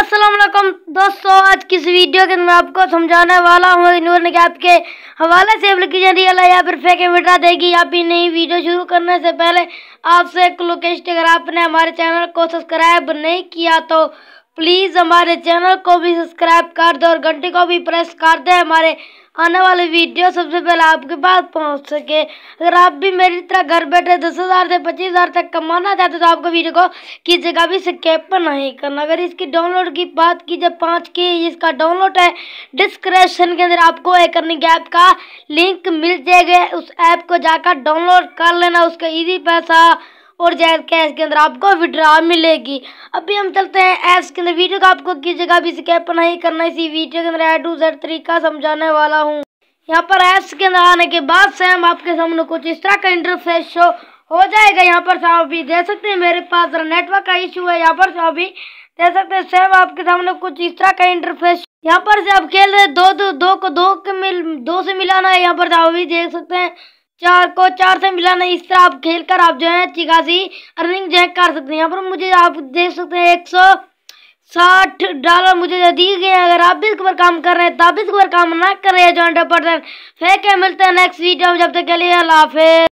असलम दोस्तों आज किस वीडियो के अंदर आपको समझाने वाला हूँ ने कि आपके हवाले से एप्लीकेशन रियल है या फिर फेक मिटा देगी या फिर नई वीडियो शुरू करने से पहले आपसे एक लोकेशन अगर आपने हमारे चैनल को सब्सक्राइब नहीं किया तो प्लीज़ हमारे चैनल को भी सब्सक्राइब कर दो और घंटे को भी प्रेस कर दें हमारे आने वाली वीडियो सबसे पहले आपके पास पहुंच सके अगर आप भी मेरी तरह घर बैठे दस हज़ार से पच्चीस हज़ार तक कमाना चाहते तो आपको वीडियो को किसी जगह भी स्केप पर नहीं करना अगर इसकी डाउनलोड की बात की जाए पाँच की इसका डाउनलोड है डिस्क्रिप्शन के अंदर आपको एक ऐप का लिंक मिल जाएगा उस ऐप को जाकर डाउनलोड कर लेना उसका ईजी पैसा और जैद कैश के अंदर आपको विड्रा मिलेगी अभी हम चलते हैं ऐप्स के अंदर वीडियो का आपको किस जगह भी स्कैप नहीं करना इसी वीडियो के अंदर ए टू जेड तरीका समझाने वाला हूँ यहाँ पर ऐप्स के अंदर आने के बाद सैम आपके सामने कुछ इस तरह का इंटरफेस शो हो जाएगा यहाँ पर साहब भी दे सकते हैं मेरे पास नेटवर्क का इशू है यहाँ पर साहब भी दे सकते हैं सेम आपके सामने कुछ इस तरह का इंटरफेस यहाँ पर से आप खेल रहे दो दो दो को दो के मिल दो से मिलाना है यहाँ पर साहब भी देख सकते हैं चार को चार से मिला नहीं इस तरह आप खेल कर आप जो है चिकासी अर्निंग जो है कर सकते हैं यहाँ पर मुझे आप देख सकते हैं एक सौ साठ डॉलर मुझे दिए गए अगर आप भी इस पर काम कर रहे हैं तो आप भी इस पर काम ना कर रहे हैं जो हंड्रेड परसेंट फेंक मिलते हैं नेक्स्ट वीडियो में जब तक के लिए अल्लाह हाफिज